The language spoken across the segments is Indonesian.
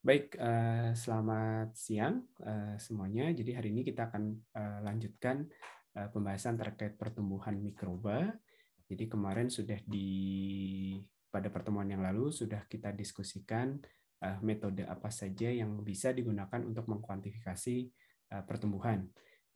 Baik, eh, selamat siang eh, semuanya. Jadi hari ini kita akan eh, lanjutkan pembahasan terkait pertumbuhan mikroba. Jadi kemarin sudah di pada pertemuan yang lalu sudah kita diskusikan metode apa saja yang bisa digunakan untuk mengkuantifikasi pertumbuhan.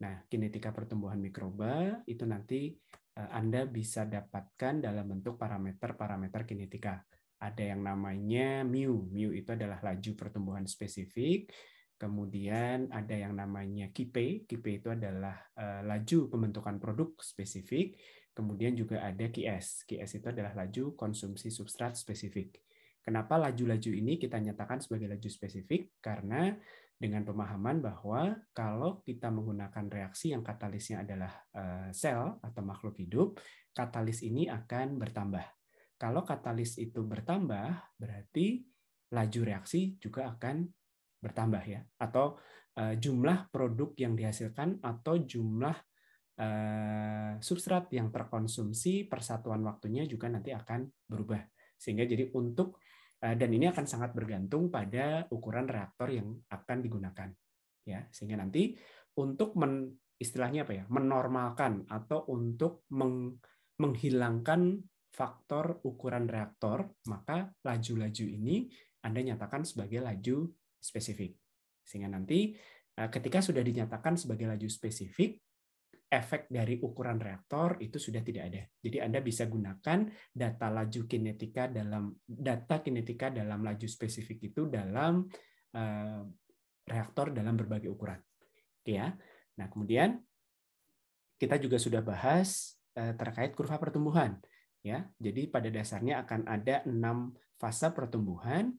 Nah, kinetika pertumbuhan mikroba itu nanti Anda bisa dapatkan dalam bentuk parameter-parameter kinetika. Ada yang namanya mu, mu itu adalah laju pertumbuhan spesifik. Kemudian ada yang namanya KIPE, KIPE itu adalah eh, laju pembentukan produk spesifik. Kemudian juga ada ks, ks itu adalah laju konsumsi substrat spesifik. Kenapa laju-laju ini kita nyatakan sebagai laju spesifik? Karena dengan pemahaman bahwa kalau kita menggunakan reaksi yang katalisnya adalah eh, sel atau makhluk hidup, katalis ini akan bertambah. Kalau katalis itu bertambah, berarti laju reaksi juga akan bertambah ya, atau uh, jumlah produk yang dihasilkan atau jumlah uh, substrat yang terkonsumsi persatuan waktunya juga nanti akan berubah. Sehingga jadi untuk uh, dan ini akan sangat bergantung pada ukuran reaktor yang akan digunakan ya, sehingga nanti untuk men, istilahnya apa ya, menormalkan atau untuk meng, menghilangkan faktor ukuran reaktor, maka laju-laju ini Anda nyatakan sebagai laju spesifik. Sehingga nanti eh, ketika sudah dinyatakan sebagai laju spesifik, efek dari ukuran reaktor itu sudah tidak ada. Jadi Anda bisa gunakan data laju kinetika dalam data kinetika dalam laju spesifik itu dalam uh, reaktor dalam berbagai ukuran. Ya. Nah, kemudian kita juga sudah bahas uh, terkait kurva pertumbuhan ya. Jadi pada dasarnya akan ada enam fase pertumbuhan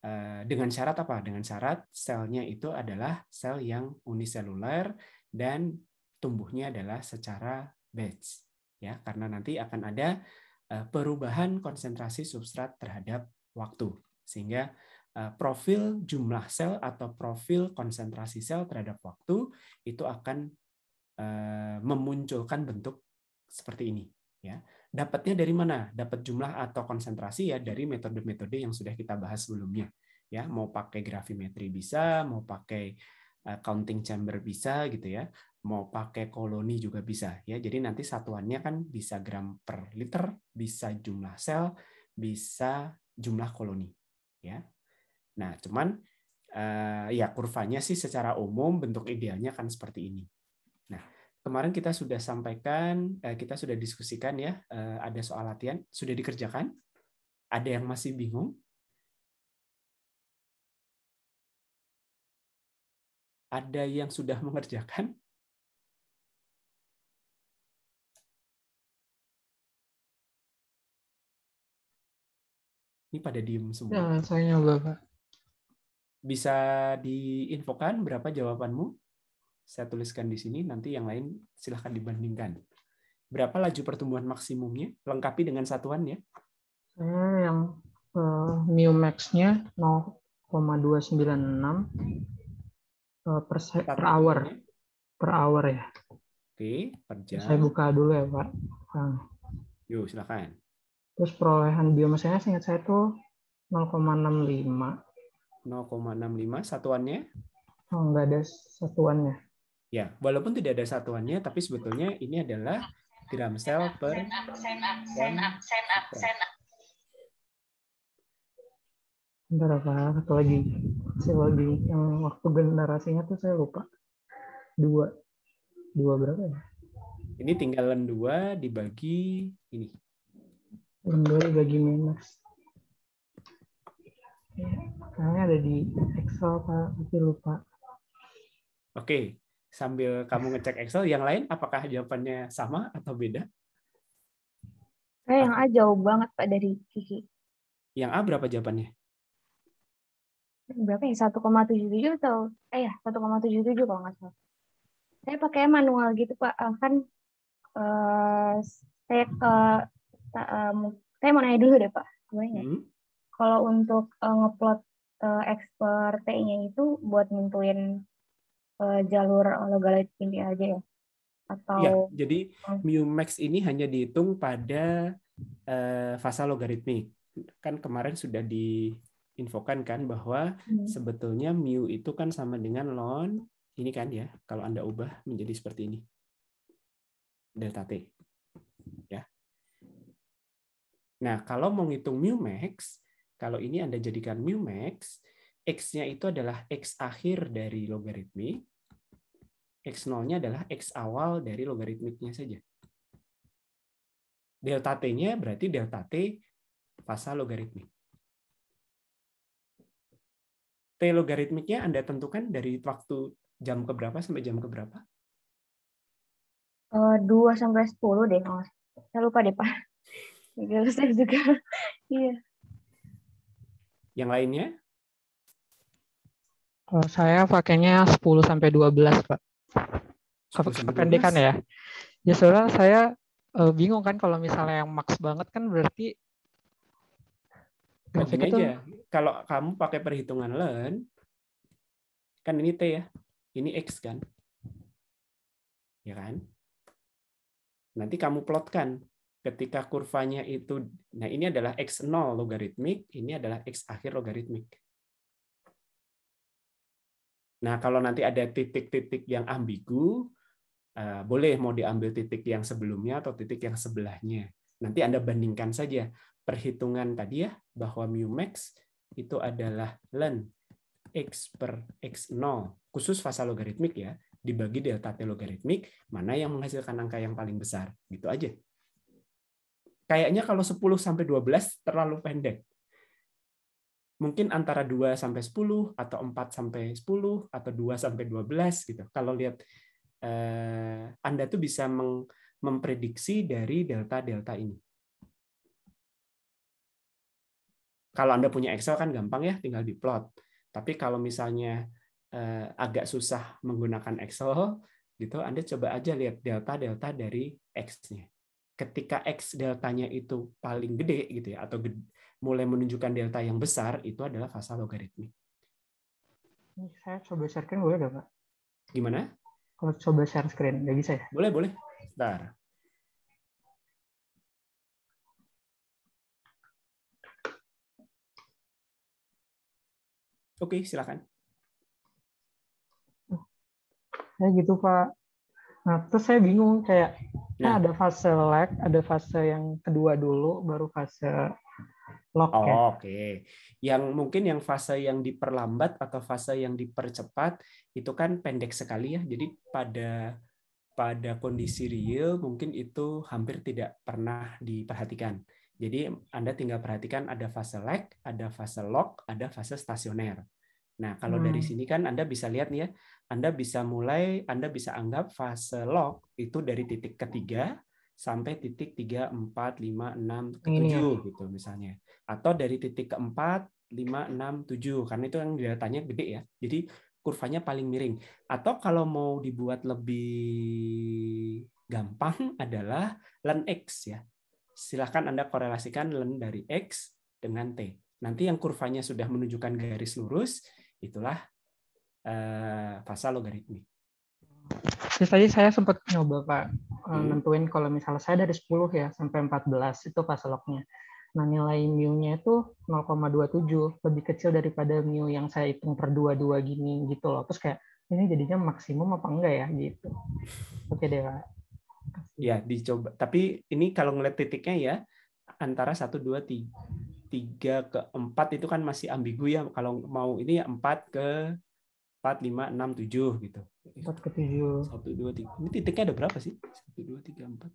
eh, dengan syarat apa? Dengan syarat selnya itu adalah sel yang uniseluler dan tumbuhnya adalah secara batch ya karena nanti akan ada eh, perubahan konsentrasi substrat terhadap waktu sehingga eh, profil jumlah sel atau profil konsentrasi sel terhadap waktu itu akan memunculkan bentuk seperti ini ya Dapatnya dari mana? Dapat jumlah atau konsentrasi ya dari metode-metode yang sudah kita bahas sebelumnya. Ya, mau pakai grafimetri bisa, mau pakai eh, counting chamber bisa gitu ya. Mau pakai koloni juga bisa ya. Jadi nanti satuannya kan bisa gram per liter, bisa jumlah sel, bisa jumlah koloni ya. Nah, cuman eh, ya kurvanya sih secara umum bentuk idealnya kan seperti ini kemarin kita sudah sampaikan, eh, kita sudah diskusikan ya, eh, ada soal latihan, sudah dikerjakan, ada yang masih bingung, ada yang sudah mengerjakan, Ini pada diem semua. Ya, saya nyoba, Pak. Bisa diinfokan berapa jawabanmu? Saya tuliskan di sini, nanti yang lain silahkan dibandingkan. Berapa laju pertumbuhan maksimumnya? Lengkapi dengan satuan ya. Saya yang uh, eh, mu max-nya 0,296 uh, eh, per, per hour. Ya. Per hour ya. Oke, per jam. Saya buka dulu ya, Pak. Nah. Yuk, silakan. Terus perolehan biomasanya seingat saya itu 0,65. 0,65 satuannya? Oh, enggak ada satuannya. Ya, walaupun tidak ada satuannya, tapi sebetulnya ini adalah gram sel per Bentar apa? Satu lagi. Satu lagi. Yang waktu generasinya tuh saya lupa. Dua. Dua berapa ya? Ini tinggalan dua dibagi ini. Dua dibagi minus. Kayaknya ada di Excel, Pak. Tapi lupa. Oke, sambil kamu ngecek Excel, yang lain apakah jawabannya sama atau beda? Kayak eh, yang A jauh banget Pak dari Kiki. Yang A berapa jawabannya? Berapa ya? 1,77 atau eh ya 1,77 kalau nggak salah. Saya pakai manual gitu Pak. Eh, kan uh, saya uh, saya mau nanya dulu deh Pak. gue Hmm. Kalau untuk uh, ngeplot uh, expert nya itu buat nentuin Eh, jalur logalitik ini aja ya? ya Atau ya, jadi hmm. mu max ini hanya dihitung pada uh, fasa logaritmik. Kan kemarin sudah diinfokan kan bahwa hmm. sebetulnya mu itu kan sama dengan ln ini kan ya kalau Anda ubah menjadi seperti ini. delta t. Ya. Nah, kalau mau ngitung mu max, kalau ini Anda jadikan mu max, X-nya itu adalah X akhir dari logaritmik, x nolnya adalah X awal dari logaritmiknya saja. Delta T-nya berarti delta T fasa logaritmik. T logaritmiknya Anda tentukan dari waktu jam ke berapa sampai jam ke berapa? 2 eh, sampai sepuluh deh, Mas. Saya lupa deh, Pak. Saya juga. Iya. Yang lainnya? Kalau saya pakainya 10 sampai 12, Pak. Kependekan ya. Ya saudara, saya uh, bingung kan kalau misalnya yang max banget kan berarti grafiknya itu... aja. Kalau kamu pakai perhitungan learn, kan ini T ya, ini X kan? Ya kan? Nanti kamu plotkan ketika kurvanya itu, nah ini adalah X0 logaritmik, ini adalah X akhir logaritmik. Nah, kalau nanti ada titik-titik yang ambigu, eh, boleh mau diambil titik yang sebelumnya atau titik yang sebelahnya. Nanti Anda bandingkan saja perhitungan tadi ya, bahwa mu max itu adalah len x per x0, khusus fase logaritmik ya, dibagi delta t logaritmik, mana yang menghasilkan angka yang paling besar. Gitu aja. Kayaknya kalau 10 sampai 12 terlalu pendek mungkin antara 2 sampai 10 atau 4 sampai 10 atau 2 sampai 12 gitu. Kalau lihat eh, Anda tuh bisa meng, memprediksi dari delta-delta ini. Kalau Anda punya Excel kan gampang ya, tinggal diplot. Tapi kalau misalnya eh, agak susah menggunakan Excel gitu, Anda coba aja lihat delta-delta dari X-nya. Ketika X deltanya itu paling gede gitu ya atau gede, mulai menunjukkan delta yang besar itu adalah fase logaritmik. Ini saya coba share screen boleh nggak Pak? Gimana? Kalau coba share screen, nggak bisa ya? Boleh, boleh. Bentar. Oke, silakan. Ya gitu Pak. Nah, terus saya bingung kayak nah, ada fase lag, ada fase yang kedua dulu, baru fase Oh, Oke. Okay. Yang mungkin yang fase yang diperlambat atau fase yang dipercepat itu kan pendek sekali ya. Jadi pada pada kondisi real mungkin itu hampir tidak pernah diperhatikan. Jadi Anda tinggal perhatikan ada fase lag, ada fase lock, ada fase stasioner. Nah, kalau hmm. dari sini kan Anda bisa lihat nih ya, Anda bisa mulai, Anda bisa anggap fase lock itu dari titik ketiga sampai titik tiga empat lima enam iya. tujuh gitu misalnya. Atau dari titik keempat lima enam tujuh karena itu yang datanya gede ya. Jadi kurvanya paling miring. Atau kalau mau dibuat lebih gampang adalah len X ya. Silahkan Anda korelasikan len dari X dengan T. Nanti yang kurvanya sudah menunjukkan garis lurus, itulah eh, fasa logaritmik. Terus tadi saya sempat nyoba Pak eh, hmm. nentuin kalau misalnya saya dari 10 ya sampai 14 itu lognya. Nah nilai mu-nya itu 0,27 lebih kecil daripada mu yang saya hitung per dua dua gini gitu loh. Terus kayak ini jadinya maksimum apa enggak ya gitu. Oke deh Pak. Ya dicoba. Tapi ini kalau ngeliat titiknya ya antara 1, 2, tiga ke empat itu kan masih ambigu ya kalau mau ini ya empat ke 4, 5, 6, 7 gitu. 4 ke 7. 1, 2, 3. Ini titiknya ada berapa sih? 1, 2, 3, 4.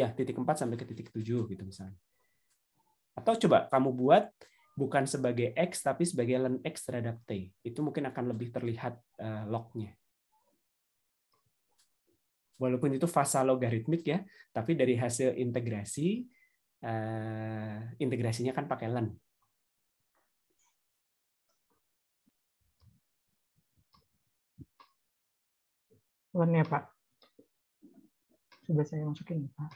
Ya, titik 4 sampai ke titik 7 gitu misalnya. Atau coba kamu buat bukan sebagai X, tapi sebagai ln X terhadap T. Itu mungkin akan lebih terlihat eh, lognya. Walaupun itu fasa logaritmik ya, tapi dari hasil integrasi, eh, integrasinya kan pakai len One ya Pak. Coba saya masukin Pak.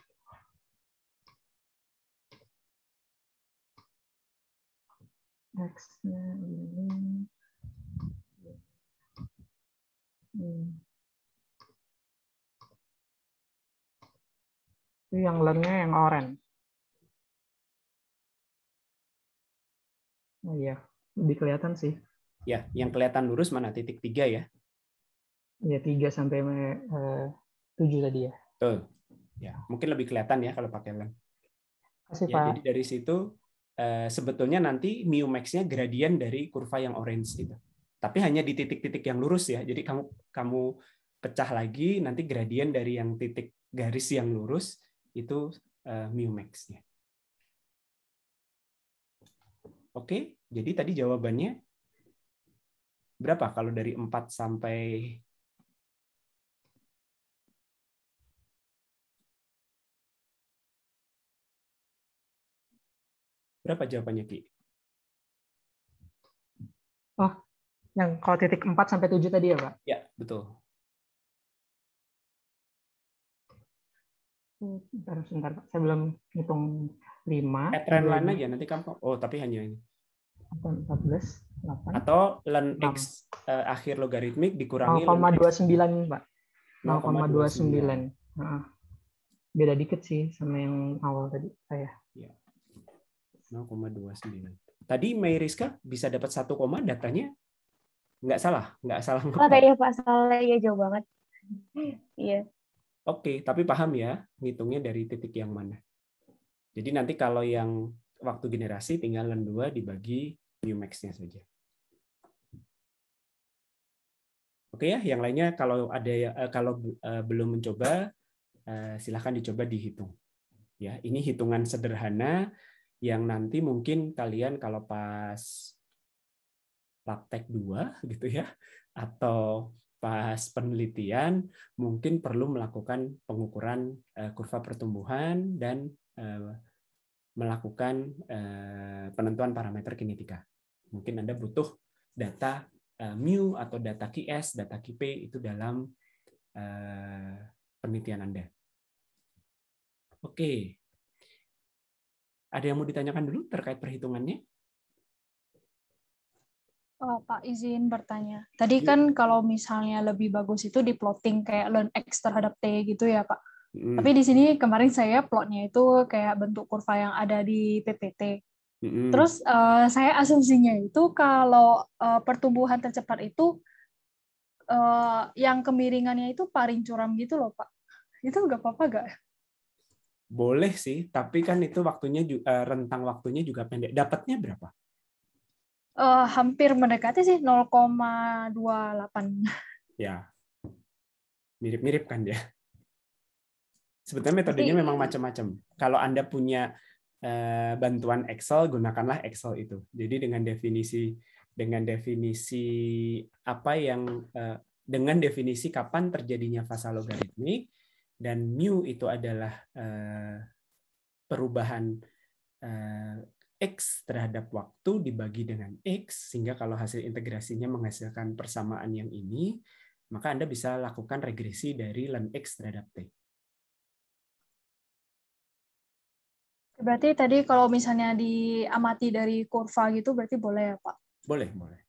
X-nya ini. Hmm. Itu yang lainnya yang oranye. Oh iya, lebih kelihatan sih. Ya, yang kelihatan lurus mana titik tiga ya? ya 3 sampai eh, uh, 7 tadi ya. Betul. Ya, mungkin lebih kelihatan ya kalau pakai lem. Kasih, ya, Pak. Jadi dari situ eh, sebetulnya nanti mu max gradien dari kurva yang orange itu. Tapi hanya di titik-titik yang lurus ya. Jadi kamu kamu pecah lagi nanti gradien dari yang titik garis yang lurus itu uh, eh, mu max Oke, jadi tadi jawabannya berapa kalau dari 4 sampai Berapa jawabannya, Ki? Oh, yang kalau titik 4 sampai 7 tadi ya, Pak? Ya, betul. Hmm, bentar, sebentar, Pak. Saya belum hitung 5. Eh, trend line aja, nanti kamu... Oh, tapi hanya ini. 14, 8. Atau len X eh, akhir logaritmik dikurangi... 0,29, Pak. 0,29. beda dikit sih sama yang awal tadi saya. Oh, 0,29. Tadi May Rizka bisa dapat 1, datanya nggak salah, nggak salah. Oh, tadi ya Pak, salah ya jauh banget. Iya. Oke, okay, tapi paham ya ngitungnya dari titik yang mana. Jadi nanti kalau yang waktu generasi tinggal n 2 dibagi mu max-nya saja. Oke ya, yang lainnya kalau ada ya, eh, kalau eh, belum mencoba eh, silahkan dicoba dihitung. Ya, ini hitungan sederhana yang nanti mungkin kalian kalau pas praktek dua gitu ya atau pas penelitian mungkin perlu melakukan pengukuran eh, kurva pertumbuhan dan eh, melakukan eh, penentuan parameter kinetika. Mungkin Anda butuh data mu atau data QS, data QP itu dalam penelitian Anda. Oke, ada yang mau ditanyakan dulu terkait perhitungannya? Oh, Pak izin bertanya. Tadi ya. kan kalau misalnya lebih bagus itu di plotting kayak learn x terhadap t gitu ya Pak. Hmm. Tapi di sini kemarin saya plotnya itu kayak bentuk kurva yang ada di PPT. Hmm. Terus uh, saya asumsinya itu kalau uh, pertumbuhan tercepat itu uh, yang kemiringannya itu paring curam gitu loh Pak. Itu nggak apa-apa nggak? Boleh sih, tapi kan itu waktunya juga, eh, rentang waktunya juga pendek. Dapatnya berapa? Uh, hampir mendekati sih 0,28. Ya. Mirip-mirip kan ya. Sebetulnya metodenya Jadi, memang macam-macam. Kalau Anda punya uh, bantuan Excel, gunakanlah Excel itu. Jadi dengan definisi dengan definisi apa yang uh, dengan definisi kapan terjadinya fasa logaritmik dan mu itu adalah eh, perubahan eh, x terhadap waktu dibagi dengan x sehingga kalau hasil integrasinya menghasilkan persamaan yang ini maka Anda bisa lakukan regresi dari ln x terhadap t. Berarti tadi kalau misalnya diamati dari kurva gitu berarti boleh ya, Pak? Boleh, boleh.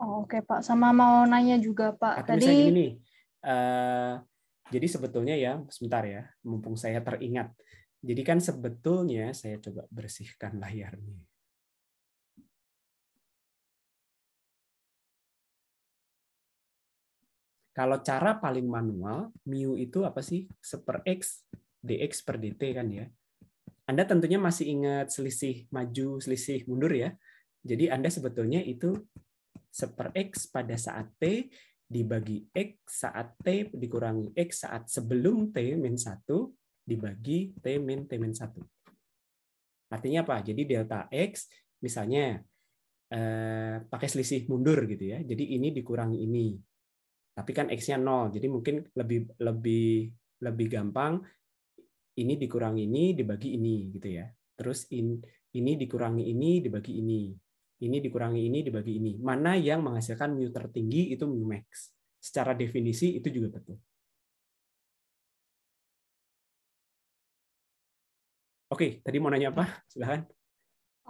Oh, Oke, okay, Pak. Sama mau nanya juga, Pak. Atau tadi misalnya gini, eh, jadi sebetulnya ya, sebentar ya, mumpung saya teringat. Jadi kan sebetulnya saya coba bersihkan layarnya. Kalau cara paling manual, mu itu apa sih? Seper x, dx per dt kan ya. Anda tentunya masih ingat selisih maju, selisih mundur ya. Jadi Anda sebetulnya itu seper x pada saat t dibagi X saat T dikurangi X saat sebelum T min 1 dibagi T min T min 1. Artinya apa? Jadi delta X misalnya eh, pakai selisih mundur gitu ya. Jadi ini dikurangi ini. Tapi kan X-nya 0. Jadi mungkin lebih lebih lebih gampang ini dikurangi ini dibagi ini gitu ya. Terus in, ini dikurangi ini dibagi ini ini dikurangi ini dibagi ini. Mana yang menghasilkan mu tertinggi itu mu max. Secara definisi itu juga betul. Oke, tadi mau nanya apa? Silahkan.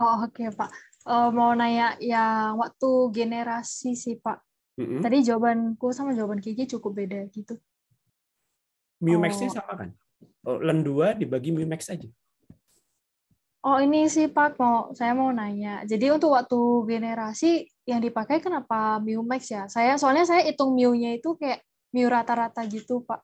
Oh, Oke, okay, Pak. Uh, mau nanya yang waktu generasi sih, Pak. Mm-hmm. Tadi jawabanku sama jawaban Kiki cukup beda gitu. Mu max-nya oh. sama kan? Oh, Len 2 dibagi mu max aja. Oh ini sih Pak, mau saya mau nanya. Jadi untuk waktu generasi yang dipakai kenapa mu max ya? Saya soalnya saya hitung mu-nya itu kayak mu rata-rata gitu Pak.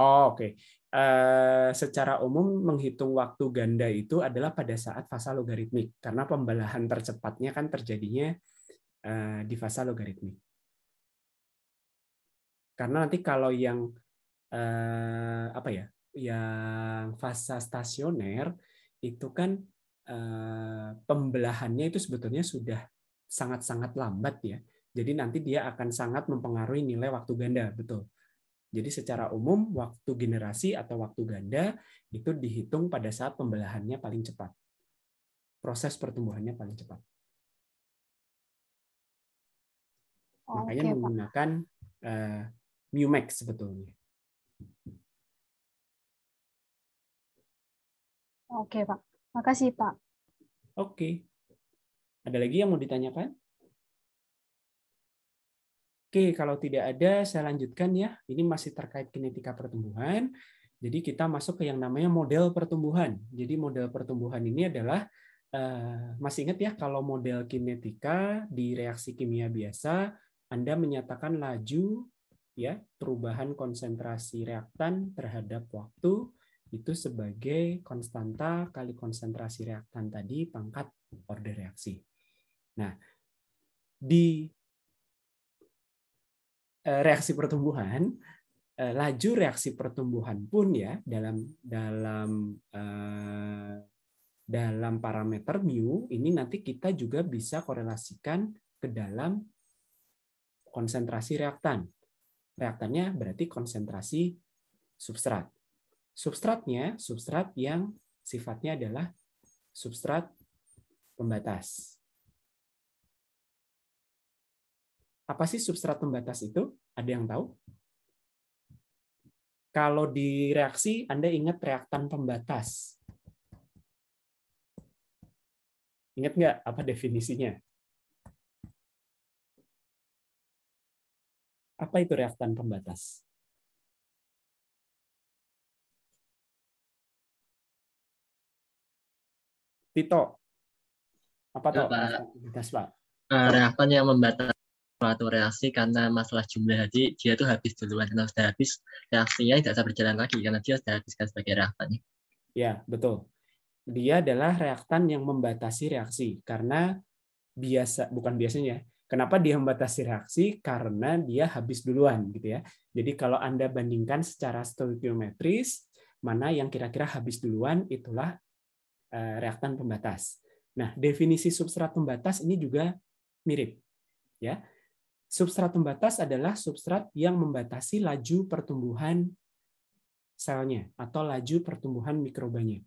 Oh, Oke, okay. uh, eh, secara umum menghitung waktu ganda itu adalah pada saat fasa logaritmik karena pembelahan tercepatnya kan terjadinya uh, di fasa logaritmik. Karena nanti kalau yang uh, apa ya, yang fasa stasioner itu kan eh, pembelahannya itu sebetulnya sudah sangat-sangat lambat ya. Jadi nanti dia akan sangat mempengaruhi nilai waktu ganda, betul. Jadi secara umum waktu generasi atau waktu ganda itu dihitung pada saat pembelahannya paling cepat. Proses pertumbuhannya paling cepat. Makanya menggunakan Pak. uh, eh, sebetulnya. Oke, Pak. Makasih, Pak. Oke. Ada lagi yang mau ditanyakan? Oke, kalau tidak ada, saya lanjutkan ya. Ini masih terkait kinetika pertumbuhan. Jadi kita masuk ke yang namanya model pertumbuhan. Jadi model pertumbuhan ini adalah eh, masih ingat ya kalau model kinetika di reaksi kimia biasa Anda menyatakan laju ya perubahan konsentrasi reaktan terhadap waktu itu sebagai konstanta kali konsentrasi reaktan tadi pangkat order reaksi. Nah, di e, reaksi pertumbuhan, e, laju reaksi pertumbuhan pun ya dalam dalam e, dalam parameter mu ini nanti kita juga bisa korelasikan ke dalam konsentrasi reaktan. Reaktannya berarti konsentrasi substrat substratnya substrat yang sifatnya adalah substrat pembatas. Apa sih substrat pembatas itu? Ada yang tahu? Kalau di reaksi, Anda ingat reaktan pembatas. Ingat nggak apa definisinya? Apa itu reaktan pembatas? Tito. Apa tuh? Gas, Pak. Ah, reaktan yang membatasi suatu reaksi karena masalah jumlah haji, dia tuh habis duluan. karena sudah habis, reaksinya tidak bisa berjalan lagi karena dia sudah habiskan sebagai reaktan. Ya, betul. Dia adalah reaktan yang membatasi reaksi karena biasa bukan biasanya. Kenapa dia membatasi reaksi? Karena dia habis duluan gitu ya. Jadi kalau Anda bandingkan secara stoikiometris mana yang kira-kira habis duluan itulah Eh, reaktan pembatas. Nah, definisi substrat pembatas ini juga mirip. Ya. Substrat pembatas adalah substrat yang membatasi laju pertumbuhan selnya atau laju pertumbuhan mikrobanya.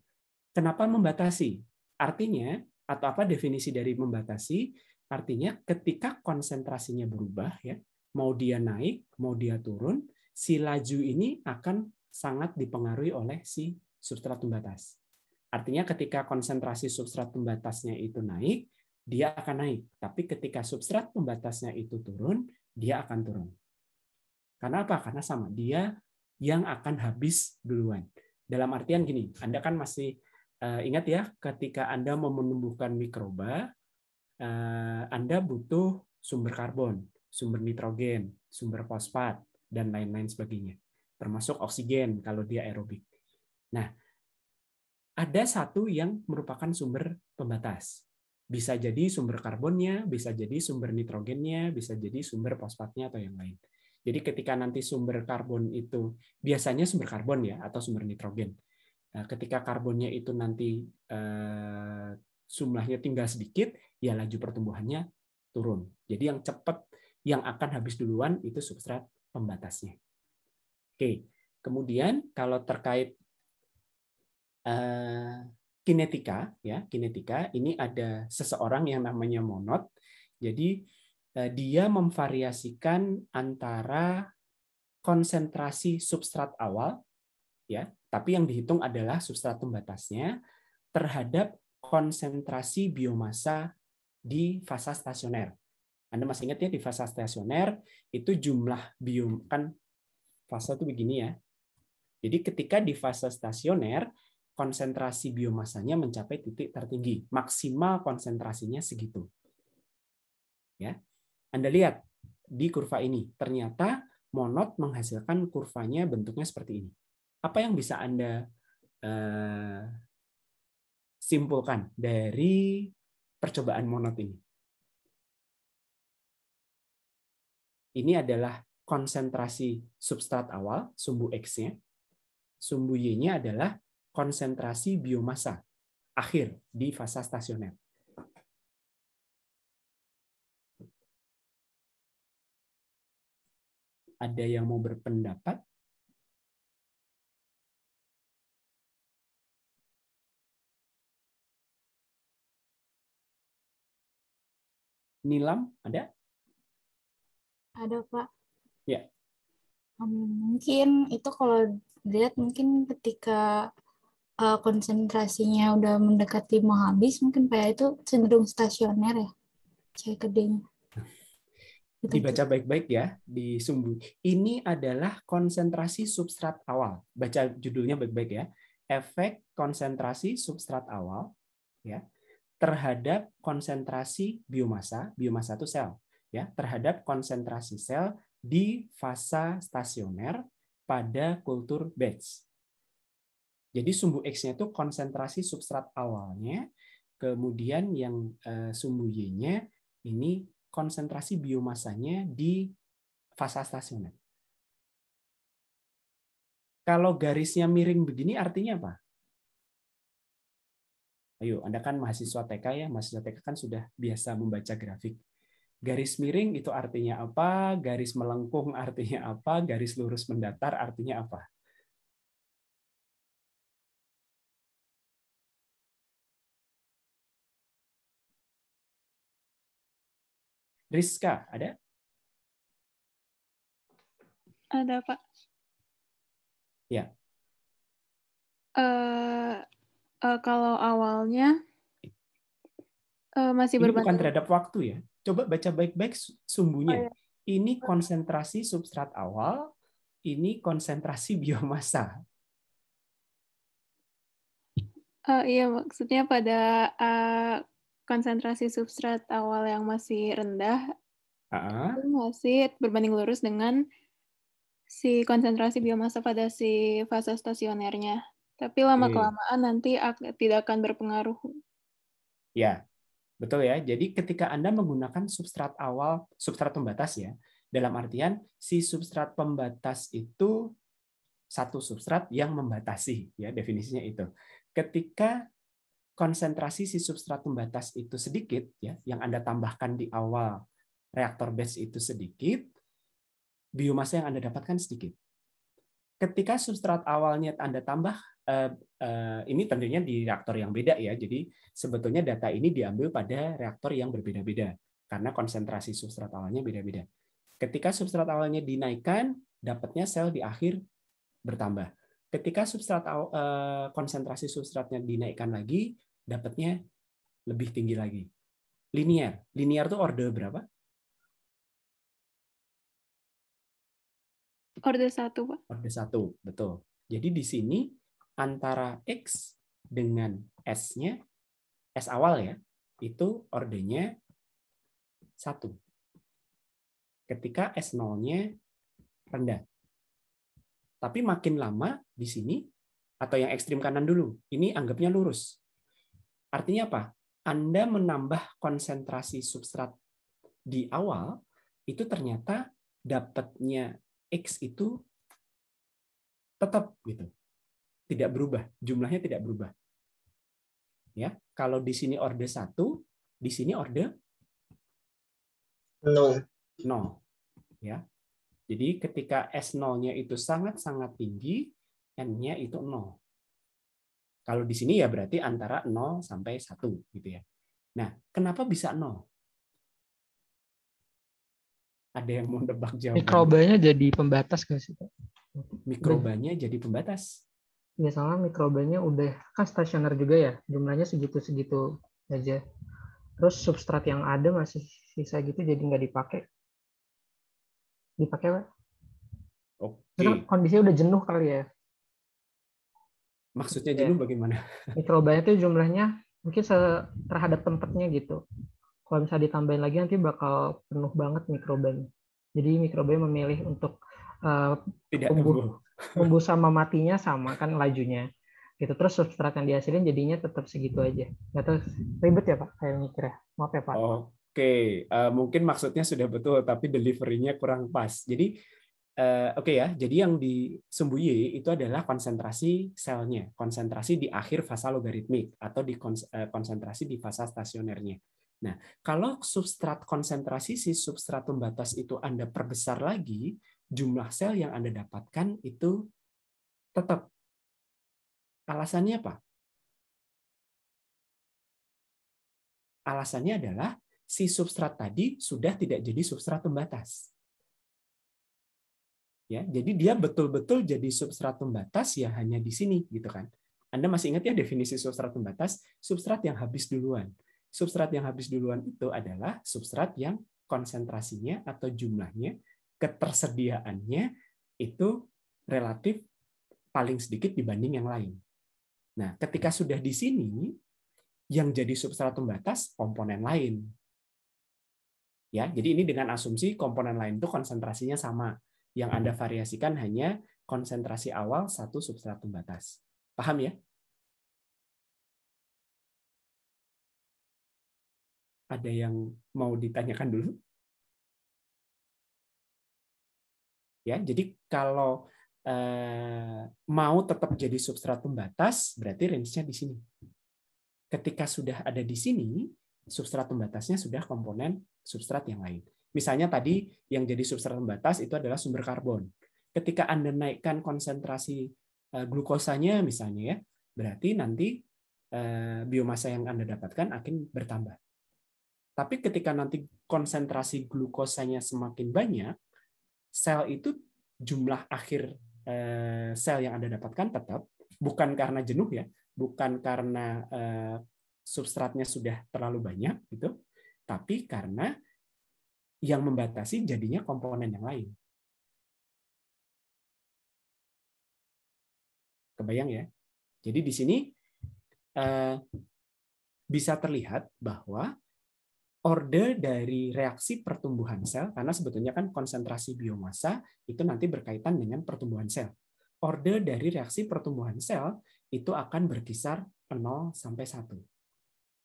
Kenapa membatasi? Artinya, atau apa definisi dari membatasi? Artinya ketika konsentrasinya berubah ya, mau dia naik, mau dia turun, si laju ini akan sangat dipengaruhi oleh si substrat pembatas. Artinya ketika konsentrasi substrat pembatasnya itu naik, dia akan naik. Tapi ketika substrat pembatasnya itu turun, dia akan turun. Karena apa? Karena sama. Dia yang akan habis duluan. Dalam artian gini, Anda kan masih eh, ingat ya, ketika Anda mau menumbuhkan mikroba, eh, Anda butuh sumber karbon, sumber nitrogen, sumber fosfat, dan lain-lain sebagainya. Termasuk oksigen kalau dia aerobik. Nah, ada satu yang merupakan sumber pembatas. Bisa jadi sumber karbonnya, bisa jadi sumber nitrogennya, bisa jadi sumber fosfatnya atau yang lain. Jadi ketika nanti sumber karbon itu biasanya sumber karbon ya atau sumber nitrogen. Nah, ketika karbonnya itu nanti eh, jumlahnya tinggal sedikit, ya laju pertumbuhannya turun. Jadi yang cepat yang akan habis duluan itu substrat pembatasnya. Oke, kemudian kalau terkait uh, kinetika ya kinetika ini ada seseorang yang namanya monot jadi eh, dia memvariasikan antara konsentrasi substrat awal ya tapi yang dihitung adalah substrat pembatasnya terhadap konsentrasi biomasa di fasa stasioner anda masih ingat ya di fasa stasioner itu jumlah biom kan fase itu begini ya jadi ketika di fase stasioner konsentrasi biomasanya mencapai titik tertinggi. Maksimal konsentrasinya segitu. Ya. Anda lihat di kurva ini, ternyata monot menghasilkan kurvanya bentuknya seperti ini. Apa yang bisa Anda eh, simpulkan dari percobaan monot ini? Ini adalah konsentrasi substrat awal, sumbu X-nya. Sumbu Y-nya adalah konsentrasi biomasa akhir di fase stasioner. Ada yang mau berpendapat? Nilam, ada? Ada, Pak. Ya. mungkin itu kalau dilihat mungkin ketika uh, konsentrasinya udah mendekati mau habis, mungkin Pak ya, itu cenderung stasioner ya, CKD-nya. Gitu. Dibaca baik-baik ya di sumbu. Ini adalah konsentrasi substrat awal. Baca judulnya baik-baik ya. Efek konsentrasi substrat awal ya terhadap konsentrasi biomasa, biomasa itu sel ya, terhadap konsentrasi sel di fase stasioner pada kultur batch jadi sumbu X-nya itu konsentrasi substrat awalnya, kemudian yang eh, sumbu Y-nya ini konsentrasi biomasanya di fasa stasioner. Kalau garisnya miring begini artinya apa? Ayo, Anda kan mahasiswa TK ya, mahasiswa TK kan sudah biasa membaca grafik. Garis miring itu artinya apa? Garis melengkung artinya apa? Garis lurus mendatar artinya apa? Rizka, ada? Ada, Pak. Ya. Uh, uh, kalau awalnya uh, masih Ini bukan terhadap waktu ya. Coba baca baik-baik sumbunya. Oh, ya. Ini konsentrasi substrat awal, ini konsentrasi biomasa. Uh, iya, maksudnya pada uh, konsentrasi substrat awal yang masih rendah uh-huh. masih berbanding lurus dengan si konsentrasi biomasa pada si fase stasionernya. Tapi lama kelamaan hmm. nanti tidak akan berpengaruh. Ya, betul ya. Jadi ketika Anda menggunakan substrat awal, substrat pembatas ya, dalam artian si substrat pembatas itu satu substrat yang membatasi ya definisinya itu. Ketika konsentrasi si substrat pembatas itu sedikit ya yang Anda tambahkan di awal reaktor base itu sedikit, biomasa yang Anda dapatkan sedikit. Ketika substrat awalnya Anda tambah, eh, eh, ini tentunya di reaktor yang beda ya, jadi sebetulnya data ini diambil pada reaktor yang berbeda-beda, karena konsentrasi substrat awalnya beda-beda. Ketika substrat awalnya dinaikkan, dapatnya sel di akhir bertambah. Ketika substrat eh, konsentrasi substratnya dinaikkan lagi, dapatnya lebih tinggi lagi. Linear. Linear itu order berapa? Order satu, Pak. Order satu, betul. Jadi di sini antara X dengan S-nya, S awal ya, itu ordernya satu. Ketika S0-nya rendah. Tapi makin lama di sini, atau yang ekstrim kanan dulu, ini anggapnya lurus. Artinya apa? Anda menambah konsentrasi substrat di awal, itu ternyata dapatnya X itu tetap gitu. Tidak berubah, jumlahnya tidak berubah. Ya, kalau di sini order 1, di sini order 0. No. Ya. Jadi ketika S0-nya itu sangat-sangat tinggi, N-nya itu 0. Kalau di sini ya berarti antara 0 sampai 1 gitu ya. Nah, kenapa bisa 0? Ada yang mau nebak jawaban? Mikrobanya jadi pembatas gak sih, Pak? Mikrobanya jadi pembatas. Ya sama mikrobanya udah kan stasioner juga ya, jumlahnya segitu-segitu aja. Terus substrat yang ada masih sisa gitu jadi nggak dipakai. Dipakai, Pak? Oke. Okay. Kondisinya udah jenuh kali ya. Maksudnya iya. jenuh yeah. bagaimana? Mikrobanya itu jumlahnya mungkin terhadap tempatnya gitu. Kalau misalnya ditambahin lagi nanti bakal penuh banget mikrobanya. Jadi mikrobanya memilih untuk uh, Tidak tumbuh, tumbuh sama matinya sama kan lajunya. Gitu. Terus substrat yang dihasilin jadinya tetap segitu aja. Nggak terus ribet ya Pak kayak mikirnya. Maaf ya Pak. Oke, okay. uh, eh, mungkin maksudnya sudah betul tapi deliverynya kurang pas. Jadi Eh, oke okay ya, jadi yang di sumbu Y itu adalah konsentrasi selnya, konsentrasi di akhir fase logaritmik atau di eh, konsentrasi di fase stasionernya. Nah, kalau substrat konsentrasi si substrat batas itu Anda perbesar lagi, jumlah sel yang Anda dapatkan itu tetap. Alasannya apa? Alasannya adalah si substrat tadi sudah tidak jadi substrat pembatas ya jadi dia betul-betul jadi substrat pembatas ya hanya di sini gitu kan anda masih ingat ya definisi substrat pembatas substrat yang habis duluan substrat yang habis duluan itu adalah substrat yang konsentrasinya atau jumlahnya ketersediaannya itu relatif paling sedikit dibanding yang lain nah ketika sudah di sini yang jadi substrat pembatas komponen lain ya jadi ini dengan asumsi komponen lain itu konsentrasinya sama yang Anda variasikan hanya konsentrasi awal satu substrat pembatas. Paham ya? Ada yang mau ditanyakan dulu? Ya, jadi kalau eh, mau tetap jadi substrat pembatas, berarti range-nya di sini. Ketika sudah ada di sini, substrat pembatasnya sudah komponen substrat yang lain. Misalnya tadi yang jadi substrat pembatas itu adalah sumber karbon. Ketika Anda naikkan konsentrasi eh, glukosanya misalnya ya, berarti nanti eh, biomasa yang Anda dapatkan akan bertambah. Tapi ketika nanti konsentrasi glukosanya semakin banyak, sel itu jumlah akhir eh, sel yang Anda dapatkan tetap bukan karena jenuh ya, bukan karena substratnya sudah terlalu banyak gitu, tapi karena yang membatasi jadinya komponen yang lain. Kebayang ya? Jadi di sini eh, bisa terlihat bahwa order dari reaksi pertumbuhan sel, karena sebetulnya kan konsentrasi biomasa itu nanti berkaitan dengan pertumbuhan sel. Order dari reaksi pertumbuhan sel itu akan berkisar 0 sampai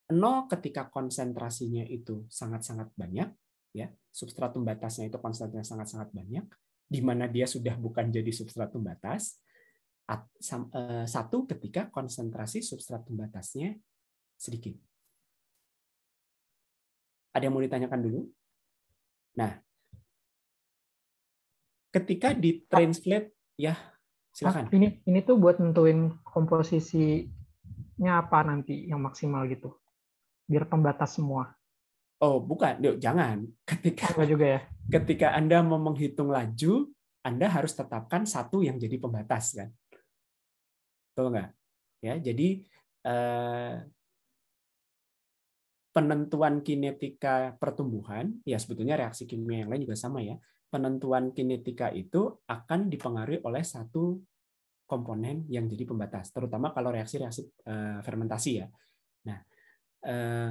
1. 0 ketika konsentrasinya itu sangat-sangat banyak, ya substratum batasnya itu konstannya sangat-sangat banyak, di mana dia sudah bukan jadi substratum batas. Eh, satu ketika konsentrasi substrat pembatasnya sedikit. Ada yang mau ditanyakan dulu? Nah, ketika di translate ya silakan. Ini ini tuh buat nentuin komposisinya apa nanti yang maksimal gitu, biar pembatas semua. Oh, bukan. Yuk, jangan. Ketika juga ya. Ketika Anda mau menghitung laju, Anda harus tetapkan satu yang jadi pembatas kan. Betul enggak? Ya, jadi eh, penentuan kinetika pertumbuhan, ya sebetulnya reaksi kimia yang lain juga sama ya. Penentuan kinetika itu akan dipengaruhi oleh satu komponen yang jadi pembatas, terutama kalau reaksi-reaksi eh, fermentasi ya. Nah, eh,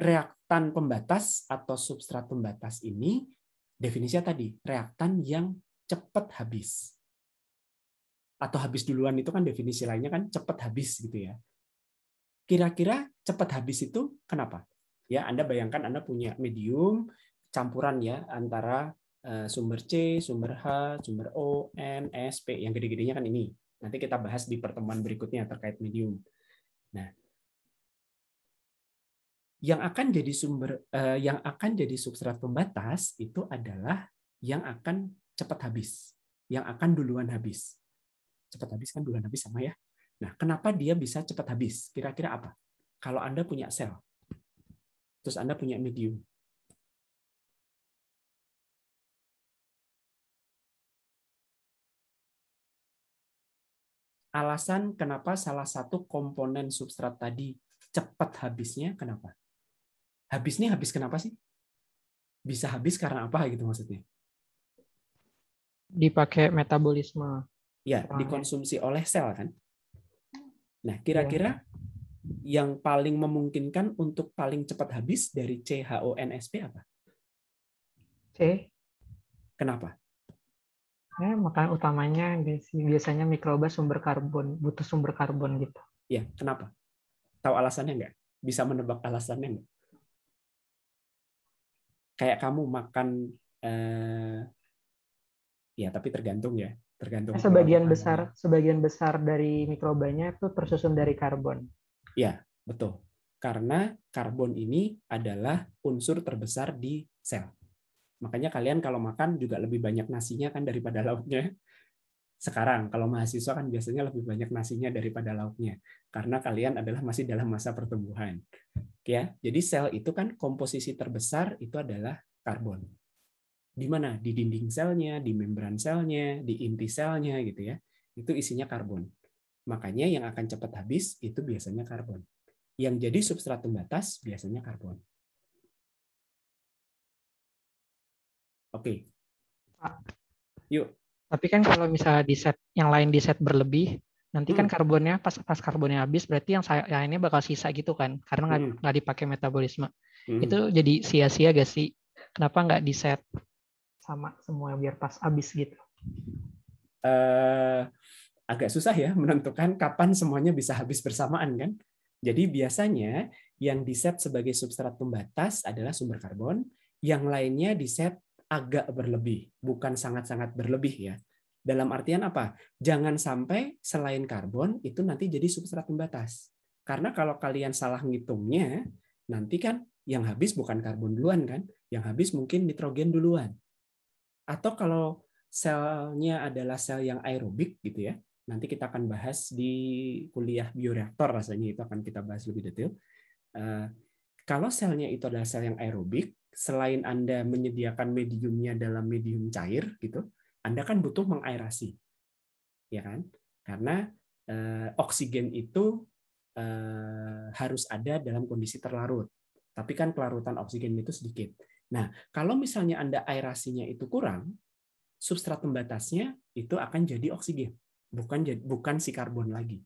reaktan pembatas atau substrat pembatas ini definisinya tadi reaktan yang cepat habis atau habis duluan itu kan definisi lainnya kan cepat habis gitu ya. Kira-kira cepat habis itu kenapa? Ya, Anda bayangkan Anda punya medium campuran ya antara eh, sumber C, sumber H, sumber O, N S, P yang gede-gedenya kan ini. Nanti kita bahas di pertemuan berikutnya terkait medium. Nah, yang akan jadi sumber eh, yang akan jadi substrat pembatas itu adalah yang akan cepat habis, yang akan duluan habis. Cepat habis kan duluan habis sama ya. Nah, kenapa dia bisa cepat habis? Kira-kira apa? Kalau Anda punya sel, terus Anda punya medium. Alasan kenapa salah satu komponen substrat tadi cepat habisnya, kenapa? habis nih habis kenapa sih? Bisa habis karena apa gitu maksudnya? Dipakai metabolisme. Ya, dikonsumsi oleh sel kan. Nah, kira-kira iya. yang paling memungkinkan untuk paling cepat habis dari CHONSP apa? C. Kenapa? Ya, makanan utamanya biasanya mikroba sumber karbon, butuh sumber karbon gitu. Ya, kenapa? Tahu alasannya nggak? Bisa menebak alasannya nggak? kayak kamu makan eh, ya tapi tergantung ya tergantung nah, sebagian besar sebagian besar dari mikrobanya itu tersusun dari karbon ya betul karena karbon ini adalah unsur terbesar di sel makanya kalian kalau makan juga lebih banyak nasinya kan daripada lauknya sekarang kalau mahasiswa kan biasanya lebih banyak nasinya daripada lauknya karena kalian adalah masih dalam masa pertumbuhan ya jadi sel itu kan komposisi terbesar itu adalah karbon di mana di dinding selnya di membran selnya di inti selnya gitu ya itu isinya karbon makanya yang akan cepat habis itu biasanya karbon yang jadi substrat pembatas biasanya karbon oke okay. yuk tapi kan kalau misalnya di set yang lain di set berlebih, nanti kan hmm. karbonnya pas pas karbonnya habis berarti yang saya ini bakal sisa gitu kan karena nggak hmm. nggak dipakai metabolisme hmm. itu jadi sia-sia gak sih kenapa nggak di set sama semua biar pas habis gitu uh, agak susah ya menentukan kapan semuanya bisa habis bersamaan kan jadi biasanya yang di set sebagai substrat pembatas adalah sumber karbon yang lainnya di set agak berlebih, bukan sangat-sangat berlebih ya. Dalam artian apa? Jangan sampai selain karbon itu nanti jadi substrat pembatas. Karena kalau kalian salah ngitungnya, nanti kan yang habis bukan karbon duluan kan, yang habis mungkin nitrogen duluan. Atau kalau selnya adalah sel yang aerobik gitu ya, nanti kita akan bahas di kuliah bioreaktor rasanya itu akan kita bahas lebih detail. Eh, kalau selnya itu adalah sel yang aerobik, selain Anda menyediakan mediumnya dalam medium cair gitu, Anda kan butuh mengairasi, Ya kan? Karena eh, oksigen itu eh, harus ada dalam kondisi terlarut. Tapi kan pelarutan oksigen itu sedikit. Nah, kalau misalnya Anda aerasinya itu kurang, substrat pembatasnya itu akan jadi oksigen, bukan bukan si karbon lagi.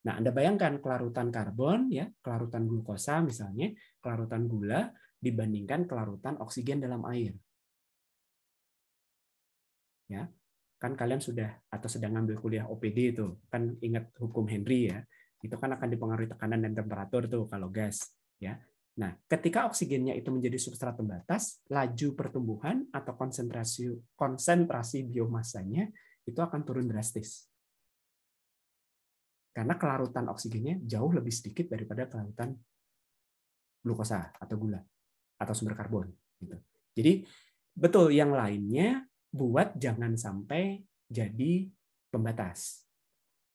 Nah, Anda bayangkan kelarutan karbon, ya, kelarutan glukosa misalnya, kelarutan gula dibandingkan kelarutan oksigen dalam air. Ya, kan kalian sudah atau sedang ambil kuliah OPD itu, kan ingat hukum Henry ya, itu kan akan dipengaruhi tekanan dan temperatur tuh kalau gas, ya. Nah, ketika oksigennya itu menjadi substrat pembatas, laju pertumbuhan atau konsentrasi konsentrasi biomasanya itu akan turun drastis. Karena kelarutan oksigennya jauh lebih sedikit daripada kelarutan glukosa atau gula atau sumber karbon. Gitu. Jadi betul yang lainnya buat jangan sampai jadi pembatas.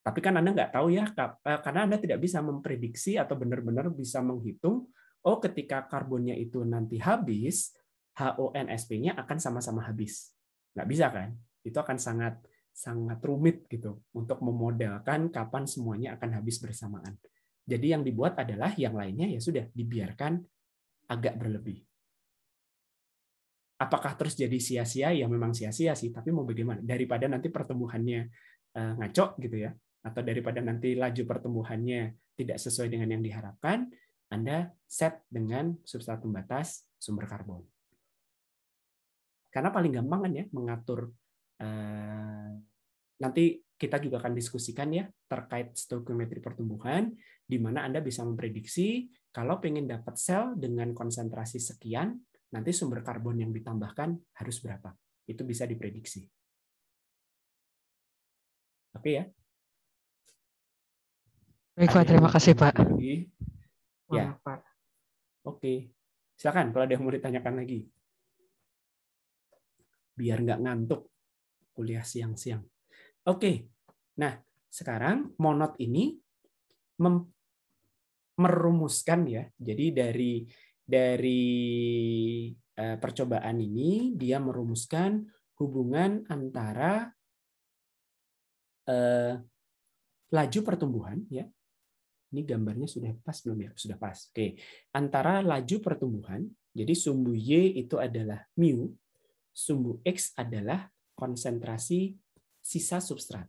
Tapi kan Anda nggak tahu ya, eh, karena Anda tidak bisa memprediksi atau benar-benar bisa menghitung, oh ketika karbonnya itu nanti habis, HONSP-nya akan sama-sama habis. Nggak bisa kan? Itu akan sangat sangat rumit gitu untuk memodelkan kapan semuanya akan habis bersamaan. Jadi yang dibuat adalah yang lainnya ya sudah dibiarkan agak berlebih. Apakah terus jadi sia-sia? Ya memang sia-sia sih, tapi mau bagaimana? Daripada nanti pertumbuhannya eh, ngaco gitu ya, atau daripada nanti laju pertumbuhannya tidak sesuai dengan yang diharapkan, Anda set dengan substrat pembatas sumber karbon. Karena paling gampang kan ya mengatur Eh, nanti kita juga akan diskusikan ya terkait stoikiometri pertumbuhan, di mana Anda bisa memprediksi kalau pengen dapat sel dengan konsentrasi sekian, nanti sumber karbon yang ditambahkan harus berapa. Itu bisa diprediksi. Oke ya. Baik Pak, terima kasih Pak. Ya. Pak. Oke. Silakan kalau ada yang mau ditanyakan lagi. Biar nggak ngantuk kuliah siang-siang. Oke, nah sekarang monot ini merumuskan ya. Jadi dari dari eh, percobaan ini dia merumuskan hubungan antara eh, laju pertumbuhan ya. Ini gambarnya sudah pas belum ya? Sudah pas. Oke. Antara laju pertumbuhan, jadi sumbu Y itu adalah mu, sumbu X adalah konsentrasi sisa substrat.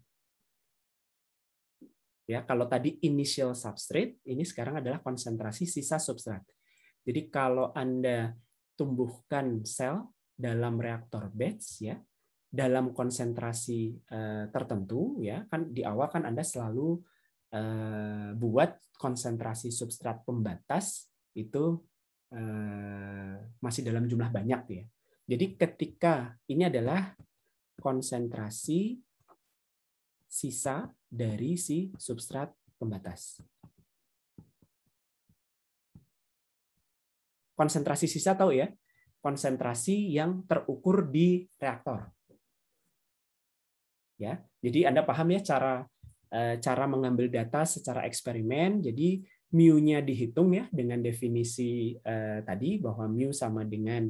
Ya, kalau tadi initial substrate, ini sekarang adalah konsentrasi sisa substrat. Jadi kalau Anda tumbuhkan sel dalam reaktor batch ya, dalam konsentrasi eh, tertentu ya, kan di awal kan Anda selalu eh, buat konsentrasi substrat pembatas itu eh, masih dalam jumlah banyak ya. Jadi ketika ini adalah konsentrasi sisa dari si substrat pembatas. Konsentrasi sisa tahu ya, konsentrasi yang terukur di reaktor. Ya, jadi Anda paham ya cara eh, cara mengambil data secara eksperimen. Jadi mu-nya dihitung ya dengan definisi eh, tadi bahwa mu sama dengan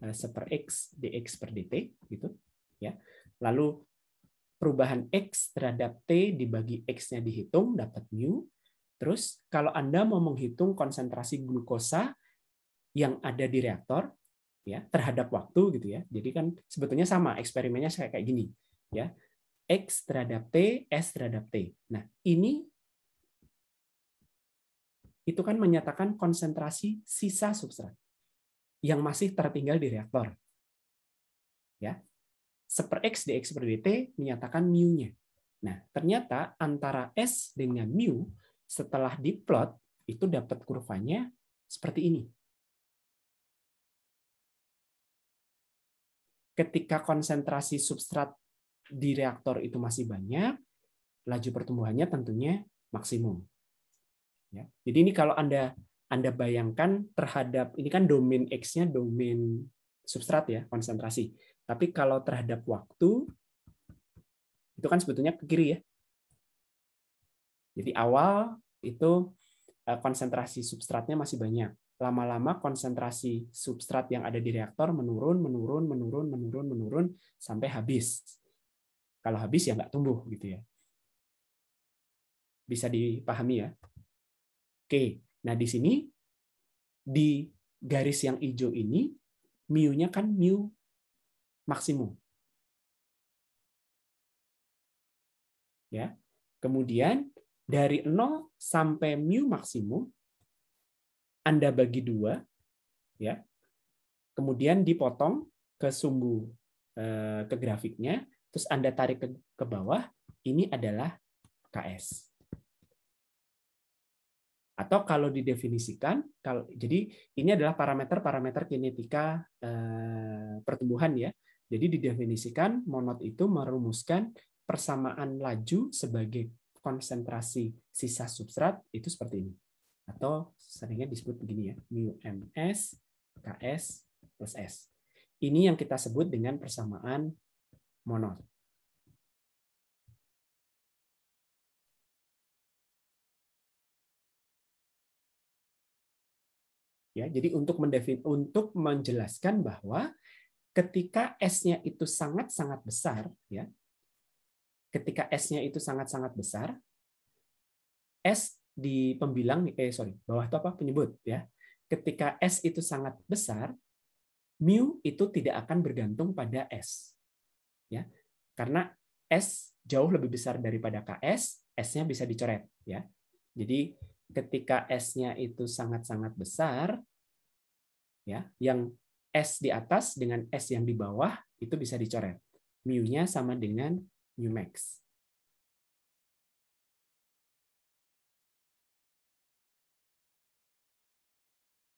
eh, seper x dx per dt gitu ya. Lalu perubahan x terhadap t dibagi x-nya dihitung dapat mu. Terus kalau Anda mau menghitung konsentrasi glukosa yang ada di reaktor ya terhadap waktu gitu ya. Jadi kan sebetulnya sama eksperimennya kayak gini ya. X terhadap T, S terhadap T. Nah, ini itu kan menyatakan konsentrasi sisa substrat yang masih tertinggal di reaktor. Ya seperti X dx per dt menyatakan mu-nya. Nah, ternyata antara S dengan mu setelah diplot itu dapat kurvanya seperti ini. Ketika konsentrasi substrat di reaktor itu masih banyak, laju pertumbuhannya tentunya maksimum. Ya. Jadi ini kalau Anda anda bayangkan terhadap ini kan domain X-nya domain substrat ya, konsentrasi. Tapi kalau terhadap waktu, itu kan sebetulnya ke kiri ya. Jadi awal itu eh, konsentrasi substratnya masih banyak. Lama-lama konsentrasi substrat yang ada di reaktor menurun, menurun, menurun, menurun, menurun, sampai habis. Kalau habis ya nggak tumbuh gitu ya. Bisa dipahami ya. Oke, nah di sini di garis yang hijau ini mu-nya kan mu maksimum. Ya. Kemudian dari 0 sampai mu maksimum Anda bagi dua, ya. Kemudian dipotong ke sumbu eh, ke grafiknya, terus Anda tarik ke, ke bawah, ini adalah KS. Atau kalau didefinisikan, kalau jadi ini adalah parameter-parameter kinetika eh, pertumbuhan ya. Jadi didefinisikan monod itu merumuskan persamaan laju sebagai konsentrasi sisa substrat itu seperti ini. Atau seringnya disebut begini ya, mu ms ks plus s. Ini yang kita sebut dengan persamaan monod. Ya, jadi untuk mendefin untuk menjelaskan bahwa ketika S-nya itu sangat-sangat besar, ya, ketika S-nya itu sangat-sangat besar, S di pembilang, eh sorry, bawah itu apa? Penyebut, ya. Ketika S itu sangat besar, mu itu tidak akan bergantung pada S. Ya, karena S jauh lebih besar daripada KS, S-nya bisa dicoret. ya. Jadi ketika S-nya itu sangat-sangat besar, ya, yang S di atas dengan S yang di bawah itu bisa dicoret. Mu-nya sama dengan mu max.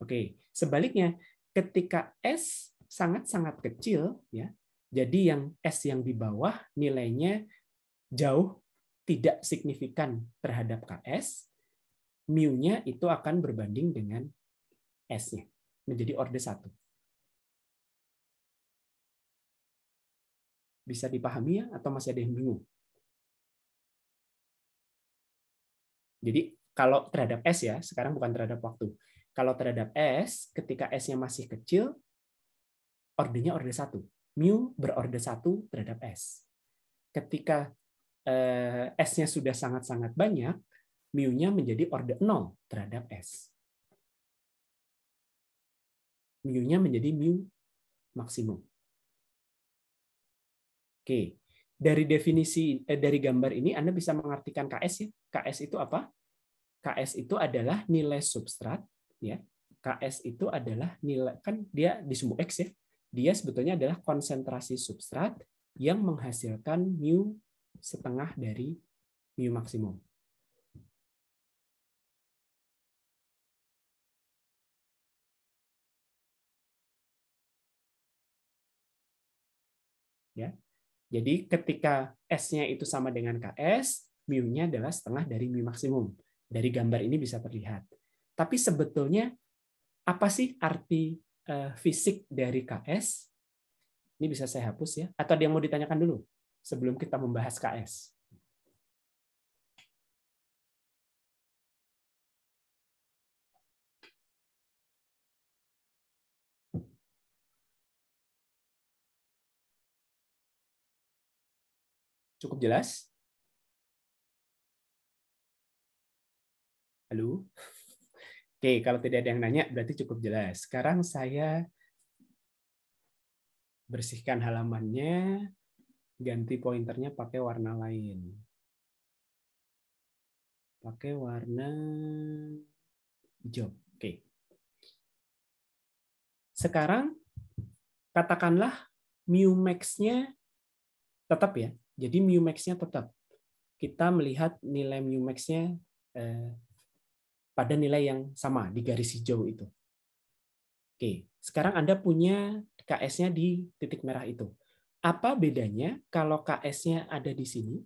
Oke, sebaliknya ketika S sangat-sangat kecil ya. Jadi yang S yang di bawah nilainya jauh tidak signifikan terhadap KS, mu-nya itu akan berbanding dengan S-nya menjadi orde 1. Bisa dipahami ya atau masih ada yang bingung? Jadi kalau terhadap S ya, sekarang bukan terhadap waktu. Kalau terhadap S, ketika S-nya masih kecil, ordernya order satu. Mu berorder satu terhadap S. Ketika eh, S-nya sudah sangat-sangat banyak, mu-nya menjadi order 0 terhadap S. Mu-nya menjadi mu maksimum. Oke. Dari definisi eh, dari gambar ini Anda bisa mengartikan KS ya. KS itu apa? KS itu adalah nilai substrat ya. KS itu adalah nilai kan dia di sumbu X ya. Dia sebetulnya adalah konsentrasi substrat yang menghasilkan mu setengah dari mu maksimum. Ya. Jadi ketika S-nya itu sama dengan KS, mu-nya adalah setengah dari mu maksimum. Dari gambar ini bisa terlihat. Tapi sebetulnya apa sih arti eh, fisik dari KS? Ini bisa saya hapus ya. Atau ada yang mau ditanyakan dulu sebelum kita membahas KS? Cukup jelas? Halo? Oke, kalau tidak ada yang nanya, berarti cukup jelas. Sekarang saya bersihkan halamannya, ganti pointernya pakai warna lain. Pakai warna hijau. Oke. Sekarang katakanlah mu max-nya tetap ya, jadi mu max-nya tetap. Kita melihat nilai mu max-nya eh, pada nilai yang sama di garis hijau itu. Oke, sekarang Anda punya KS-nya di titik merah itu. Apa bedanya kalau KS-nya ada di sini?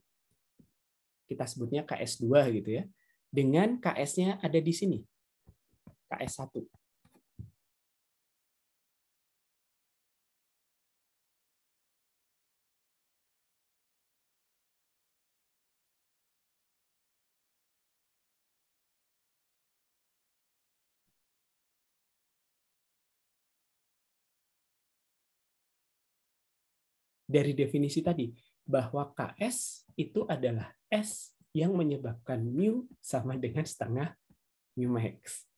Kita sebutnya KS2 gitu ya. Dengan KS-nya ada di sini. KS1. dari definisi tadi bahwa KS itu adalah S yang menyebabkan mu sama dengan setengah mu max.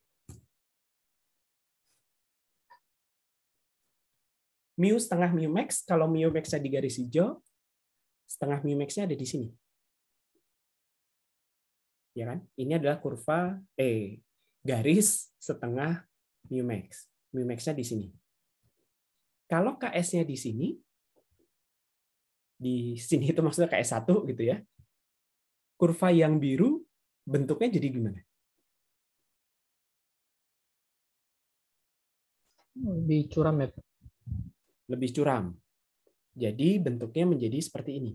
Mu setengah mu max, kalau mu max-nya di garis hijau, setengah mu max-nya ada di sini. Ya kan? Ini adalah kurva e garis setengah mu max. Mu max-nya di sini. Kalau KS-nya di sini, di sini itu maksudnya kayak satu gitu ya. Kurva yang biru bentuknya jadi gimana? Lebih curam ya. Lebih curam. Jadi bentuknya menjadi seperti ini.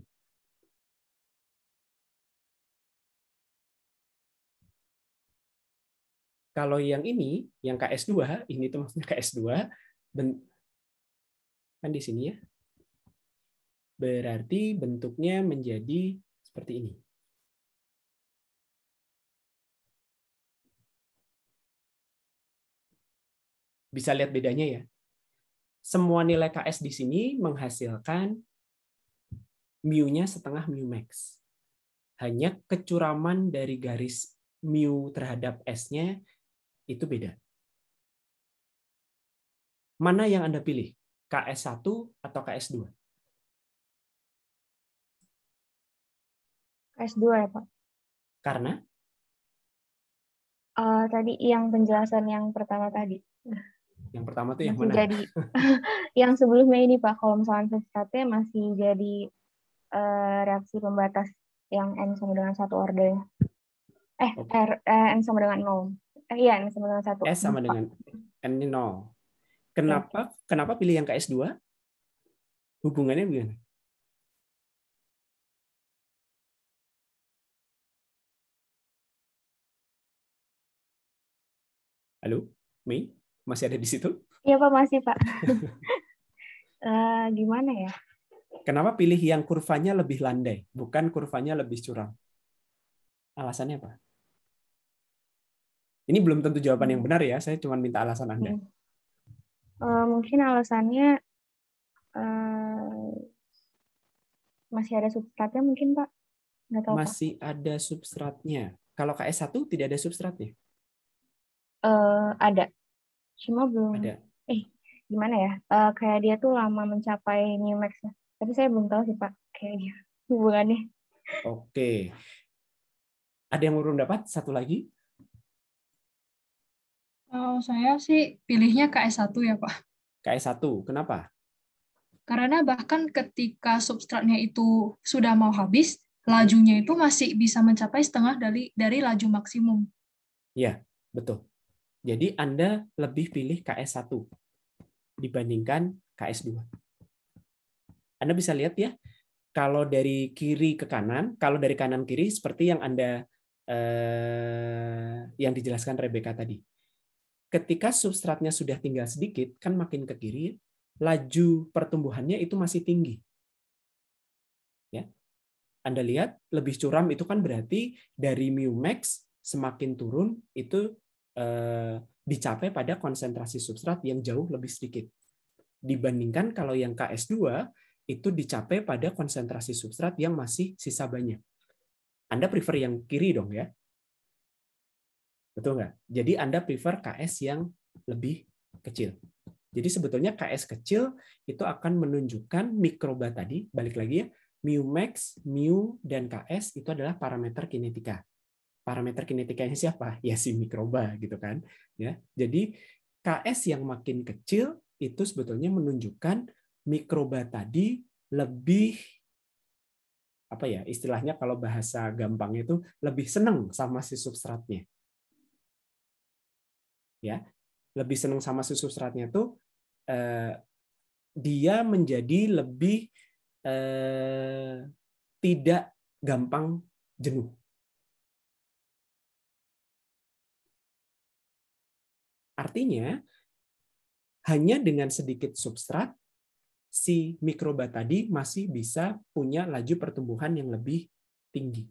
Kalau yang ini, yang KS2, ini itu maksudnya KS2, kan di sini ya, berarti bentuknya menjadi seperti ini. Bisa lihat bedanya ya. Semua nilai KS di sini menghasilkan mu-nya setengah mu max. Hanya kecuraman dari garis mu terhadap S-nya itu beda. Mana yang Anda pilih? KS1 atau KS2? S2 ya Pak. Karena? Uh, tadi yang penjelasan yang pertama tadi. Nah, yang pertama tuh yang masih mana? Jadi, yang sebelumnya ini Pak, kalau misalnya substratnya masih jadi uh, reaksi pembatas yang N sama dengan satu order. Eh, okay. R, eh, N sama dengan 0. Eh, iya, N sama dengan 1. S sama dengan N ini 0. Kenapa, ya. kenapa pilih yang ke S2? Hubungannya begini? Halo, Mei, masih ada di situ? Iya Pak, masih Pak. Eh, gimana ya? Kenapa pilih yang kurvanya lebih landai, bukan kurvanya lebih curam? Alasannya apa? Ini belum tentu jawaban yang hmm. benar ya, saya cuma minta alasan Anda. Hmm. Eh, mungkin alasannya eh, masih ada substratnya mungkin Pak? tahu, masih Pak. ada substratnya. Kalau KS1 tidak ada substratnya? Uh, ada, cuma belum. Ada. Eh, gimana ya? Uh, kayak dia tuh lama mencapai new max -nya. Tapi saya belum tahu sih Pak, kayaknya hubungannya. Oke. Ada yang belum dapat? Satu lagi? Kalau oh, saya sih pilihnya KS1 ya Pak. KS1, kenapa? Karena bahkan ketika substratnya itu sudah mau habis, lajunya itu masih bisa mencapai setengah dari dari laju maksimum. Iya, betul. Jadi Anda lebih pilih KS1 dibandingkan KS2. Anda bisa lihat ya, kalau dari kiri ke kanan, kalau dari kanan kiri seperti yang Anda eh, yang dijelaskan Rebecca tadi. Ketika substratnya sudah tinggal sedikit, kan makin ke kiri, laju pertumbuhannya itu masih tinggi. Ya. Anda lihat lebih curam itu kan berarti dari mu max semakin turun itu Eh, dicapai pada konsentrasi substrat yang jauh lebih sedikit dibandingkan kalau yang KS2 itu dicapai pada konsentrasi substrat yang masih sisa banyak. Anda prefer yang kiri dong ya. Betul nggak? Jadi Anda prefer KS yang lebih kecil. Jadi sebetulnya KS kecil itu akan menunjukkan mikroba tadi, balik lagi ya, mu max, mu, dan KS itu adalah parameter kinetika parameter kinetikanya siapa? Ya si mikroba gitu kan. Ya. Jadi KS yang makin kecil itu sebetulnya menunjukkan mikroba tadi lebih apa ya istilahnya kalau bahasa gampangnya itu lebih seneng sama si substratnya. Ya, lebih seneng sama si substratnya itu eh, dia menjadi lebih eh, tidak gampang jenuh Artinya, hanya dengan sedikit substrat, si mikroba tadi masih bisa punya laju pertumbuhan yang lebih tinggi.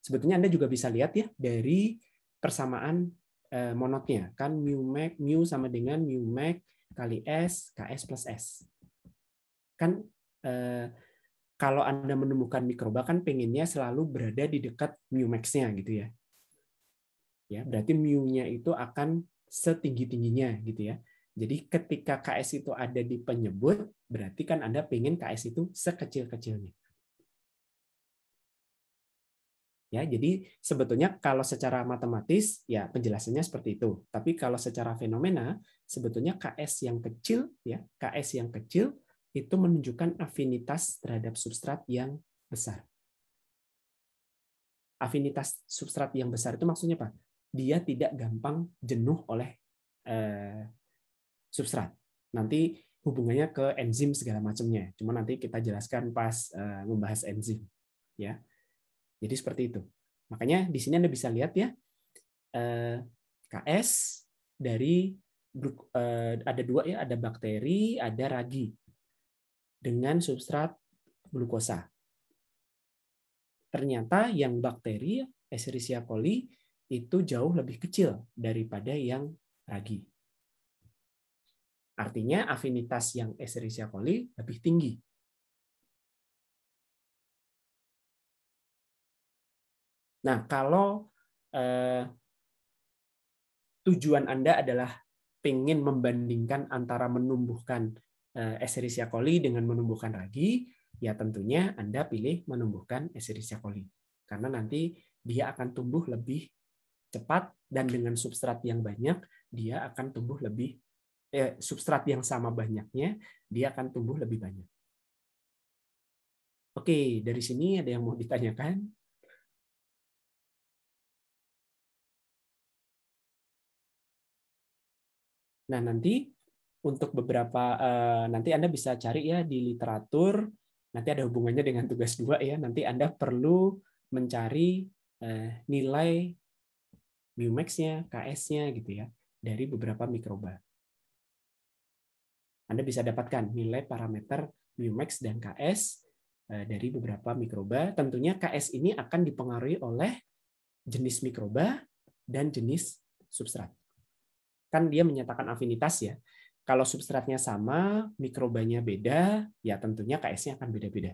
Sebetulnya Anda juga bisa lihat ya dari persamaan eh, monotnya. Kan mu, max mu sama dengan mu max kali S, KS plus S. Kan eh, kalau Anda menemukan mikroba kan pengennya selalu berada di dekat mu maxnya gitu ya. Ya, berarti mu-nya itu akan setinggi-tingginya gitu ya. Jadi ketika KS itu ada di penyebut, berarti kan Anda pengen KS itu sekecil-kecilnya. Ya, jadi sebetulnya kalau secara matematis ya penjelasannya seperti itu. Tapi kalau secara fenomena sebetulnya KS yang kecil ya, KS yang kecil itu menunjukkan afinitas terhadap substrat yang besar. Afinitas substrat yang besar itu maksudnya apa? dia tidak gampang jenuh oleh eh, substrat. Nanti hubungannya ke enzim segala macamnya. Cuma nanti kita jelaskan pas eh, membahas enzim, ya. Jadi seperti itu. Makanya di sini Anda bisa lihat ya eh, KS dari eh, ada dua ya, ada bakteri, ada ragi dengan substrat glukosa. Ternyata yang bakteri Escherichia coli itu jauh lebih kecil daripada yang ragi. Artinya afinitas yang Escherichia coli lebih tinggi. Nah, kalau eh, tujuan Anda adalah ingin membandingkan antara menumbuhkan eh, Escherichia coli dengan menumbuhkan ragi, ya tentunya Anda pilih menumbuhkan Escherichia coli. Karena nanti dia akan tumbuh lebih cepat dan dengan substrat yang banyak dia akan tumbuh lebih eh, substrat yang sama banyaknya dia akan tumbuh lebih banyak. Oke, dari sini ada yang mau ditanyakan? Nah, nanti untuk beberapa eh, nanti Anda bisa cari ya di literatur, nanti ada hubungannya dengan tugas dua ya. Nanti Anda perlu mencari eh, nilai Biomax-nya, KS-nya gitu ya, dari beberapa mikroba. Anda bisa dapatkan nilai parameter Biomax dan KS eh, dari beberapa mikroba. Tentunya KS ini akan dipengaruhi oleh jenis mikroba dan jenis substrat. Kan dia menyatakan afinitas ya. Kalau substratnya sama, mikrobanya beda, ya tentunya KS-nya akan beda-beda.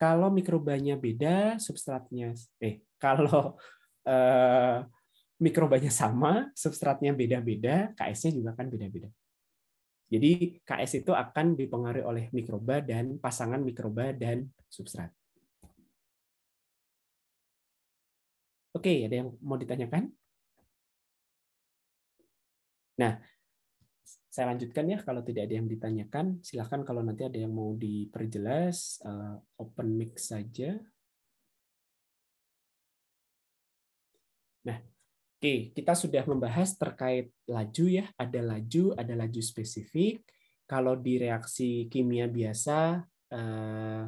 Kalau mikrobanya beda, substratnya eh kalau Eh, mikrobanya sama, substratnya beda-beda, KS-nya juga akan beda-beda. Jadi KS itu akan dipengaruhi oleh mikroba dan pasangan mikroba dan substrat. Oke, ada yang mau ditanyakan? Nah, saya lanjutkan ya kalau tidak ada yang ditanyakan, silahkan kalau nanti ada yang mau diperjelas, eh, open mic saja. Nah, oke, okay, kita sudah membahas terkait laju ya, ada laju, ada laju spesifik. Kalau di reaksi kimia biasa eh,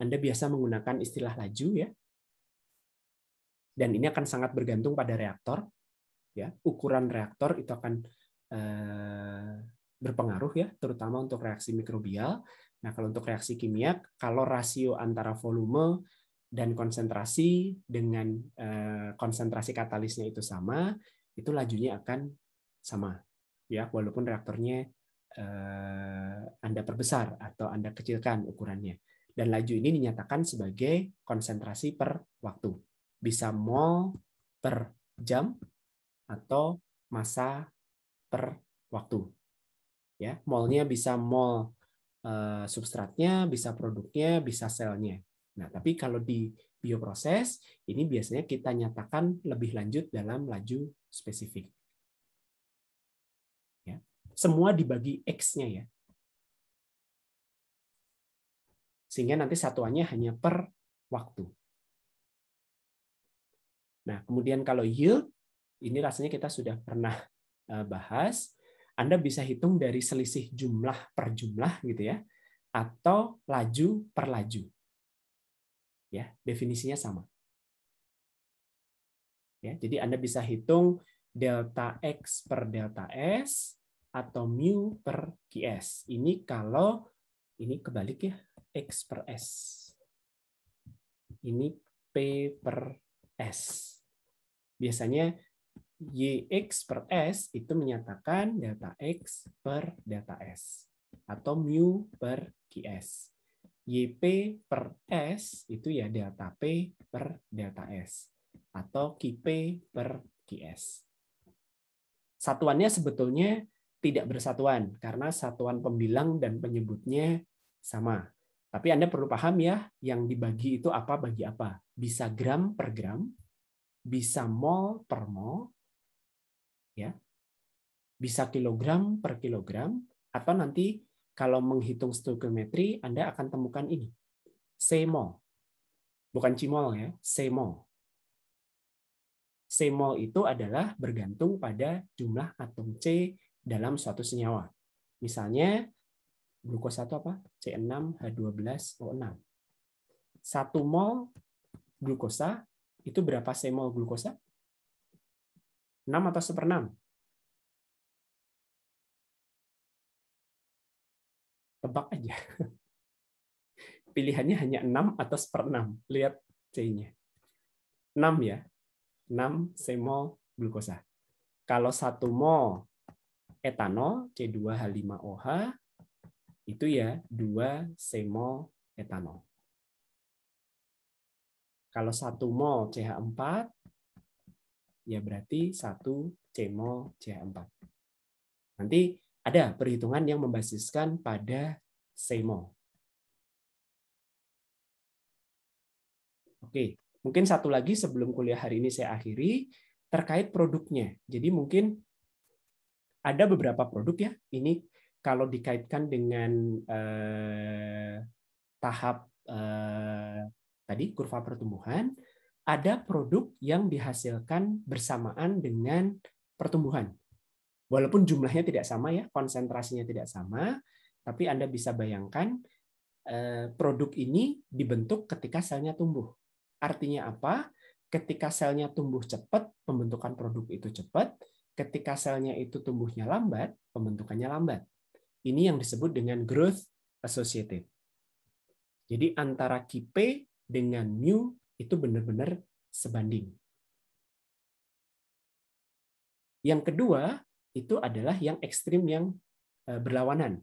Anda biasa menggunakan istilah laju ya. Dan ini akan sangat bergantung pada reaktor ya. Ukuran reaktor itu akan eh, berpengaruh ya, terutama untuk reaksi mikrobial. Nah, kalau untuk reaksi kimia, kalau rasio antara volume dan konsentrasi dengan eh, konsentrasi katalisnya itu sama, itu lajunya akan sama. Ya, walaupun reaktornya eh, Anda perbesar atau Anda kecilkan ukurannya. Dan laju ini dinyatakan sebagai konsentrasi per waktu. Bisa mol per jam atau masa per waktu. Ya, molnya bisa mol eh, substratnya, bisa produknya, bisa selnya Nah, tapi kalau di bioproses, ini biasanya kita nyatakan lebih lanjut dalam laju spesifik. Ya. Semua dibagi X-nya ya. Sehingga nanti satuannya hanya per waktu. Nah, kemudian kalau yield, ini rasanya kita sudah pernah eh, bahas. Anda bisa hitung dari selisih jumlah per jumlah gitu ya, atau laju per laju. Ya, definisinya sama. Ya, jadi Anda bisa hitung delta X per delta S atau mu per QS. Ini kalau ini kebalik ya, X per S. Ini P per S. Biasanya YX per S itu menyatakan delta X per delta S atau mu per QS. YP per S itu ya delta P per delta S atau QP per QS. Satuannya sebetulnya tidak bersatuan karena satuan pembilang dan penyebutnya sama. Tapi Anda perlu paham ya, yang dibagi itu apa bagi apa. Bisa gram per gram, bisa mol per mol, ya, bisa kilogram per kilogram, atau nanti kalau menghitung stoichiometri, Anda akan temukan ini. Semol. Bukan cimol ya, semol. Semol itu adalah bergantung pada jumlah atom C dalam suatu senyawa. Misalnya, glukosa satu apa? C6H12O6. Satu mol glukosa itu berapa semol glukosa? 6 atau 1/6? tebak aja. Pilihannya hanya 6 atau 1 per 6. Lihat C-nya. 6 ya. 6 semol glukosa. Kalau 1 mol etanol C2H5OH itu ya 2 semol etanol. Kalau 1 mol CH4 ya berarti 1 cmol CH4. Nanti ada perhitungan yang membasiskan pada SEMO. Oke, mungkin satu lagi sebelum kuliah hari ini saya akhiri terkait produknya. Jadi mungkin ada beberapa produk ya. Ini kalau dikaitkan dengan eh, tahap eh, tadi kurva pertumbuhan, ada produk yang dihasilkan bersamaan dengan pertumbuhan. Walaupun jumlahnya tidak sama ya, konsentrasinya tidak sama, tapi Anda bisa bayangkan eh, produk ini dibentuk ketika selnya tumbuh. Artinya apa? Ketika selnya tumbuh cepat, pembentukan produk itu cepat. Ketika selnya itu tumbuhnya lambat, pembentukannya lambat. Ini yang disebut dengan growth associated. Jadi antara KP dengan mu itu benar-benar sebanding. Yang kedua, itu adalah yang ekstrim yang eh, berlawanan.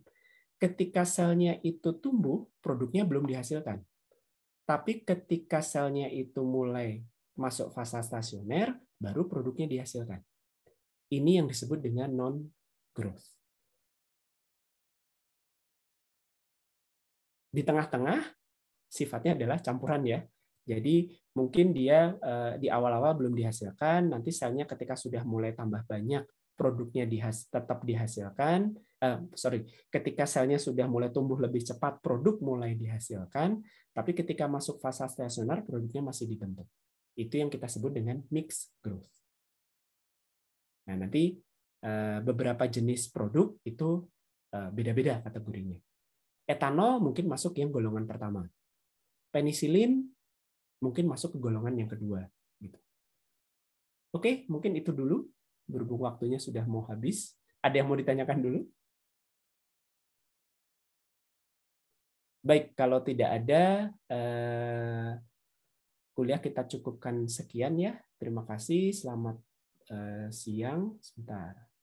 Ketika selnya itu tumbuh, produknya belum dihasilkan. Tapi ketika selnya itu mulai masuk fase stasioner, baru produknya dihasilkan. Ini yang disebut dengan non-growth. Di tengah-tengah, sifatnya adalah campuran ya. Jadi mungkin dia eh, di awal-awal belum dihasilkan, nanti selnya ketika sudah mulai tambah banyak, produknya dihas, tetap dihasilkan, Uh, sorry, ketika selnya sudah mulai tumbuh lebih cepat, produk mulai dihasilkan, tapi ketika masuk fase stasioner, produknya masih dibentuk. Itu yang kita sebut dengan mixed growth. Nah, nanti uh, beberapa jenis produk itu beda eh, beda-beda kategorinya. Etanol mungkin masuk yang golongan pertama. Penisilin mungkin masuk ke golongan yang kedua. Gitu. Oke, mungkin itu dulu berhubung waktunya sudah mau habis. Ada yang mau ditanyakan dulu? Baik, kalau tidak ada, eh, kuliah kita cukupkan sekian ya. Terima kasih, selamat eh, siang. Sebentar.